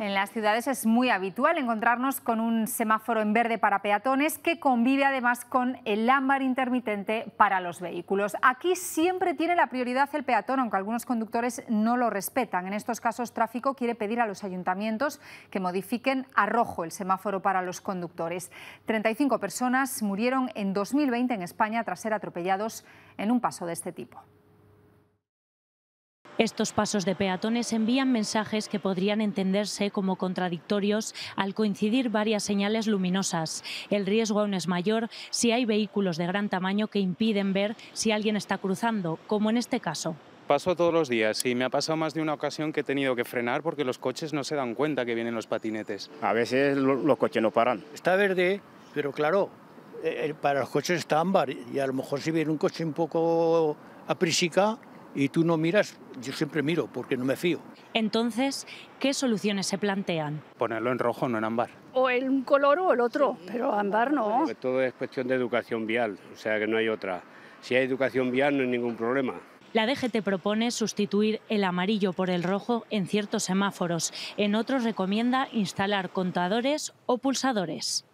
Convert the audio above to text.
En las ciudades es muy habitual encontrarnos con un semáforo en verde para peatones que convive además con el ámbar intermitente para los vehículos. Aquí siempre tiene la prioridad el peatón, aunque algunos conductores no lo respetan. En estos casos, tráfico quiere pedir a los ayuntamientos que modifiquen a rojo el semáforo para los conductores. 35 personas murieron en 2020 en España tras ser atropellados en un paso de este tipo. Estos pasos de peatones envían mensajes que podrían entenderse como contradictorios al coincidir varias señales luminosas. El riesgo aún es mayor si hay vehículos de gran tamaño que impiden ver si alguien está cruzando, como en este caso paso todos los días y me ha pasado más de una ocasión que he tenido que frenar porque los coches no se dan cuenta que vienen los patinetes. A veces los coches no paran. Está verde, pero claro, eh, eh, para los coches está ámbar y a lo mejor si viene un coche un poco aprisica, y tú no miras, yo siempre miro porque no me fío. Entonces, ¿qué soluciones se plantean? Ponerlo en rojo, no en ámbar. O el un color o el otro, pero ámbar no. Pues todo es cuestión de educación vial, o sea que no hay otra. Si hay educación vial no hay ningún problema. La DGT propone sustituir el amarillo por el rojo en ciertos semáforos. En otros recomienda instalar contadores o pulsadores.